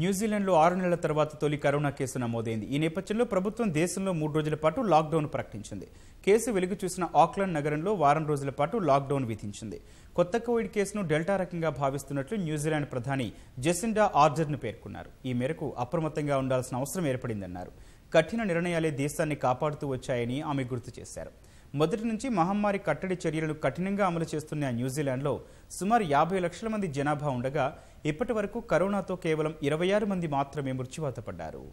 న్యూజిలాండ్లో ఆరు నెలల తర్వాత తొలి కరోనా కేసు నమోదైంది ఈ నేపథ్యంలో ప్రభుత్వం దేశంలో మూడు రోజుల పాటు లాక్డౌన్ ప్రకటించింది కేసు వెలుగు చూసిన ఆక్లాండ్ నగరంలో వారం రోజుల పాటు లాక్డౌన్ విధించింది కొత్త కోవిడ్ కేసును డెల్టా రకంగా భావిస్తున్నట్లు న్యూజిలాండ్ ప్రధాని జెసిండా ఆర్జర్ను పేర్కొన్నారు ఈ మేరకు అప్రమత్తంగా ఉండాల్సిన అవసరం ఏర్పడిందన్నారు కఠిన నిర్ణయాలే దేశాన్ని కాపాడుతూ వచ్చాయని ఆమె గుర్తు చేశారు మొదటి నుంచి మహమ్మారి కట్టడి చర్యలను కఠినంగా అమలు చేస్తున్న న్యూజిలాండ్లో సుమారు యాభై లక్షల మంది జనాభా ఉండగా ఇప్పటి వరకు కరోనాతో కేవలం ఇరవై ఆరు మంది మాత్రమే మృత్యువాత పడ్డారు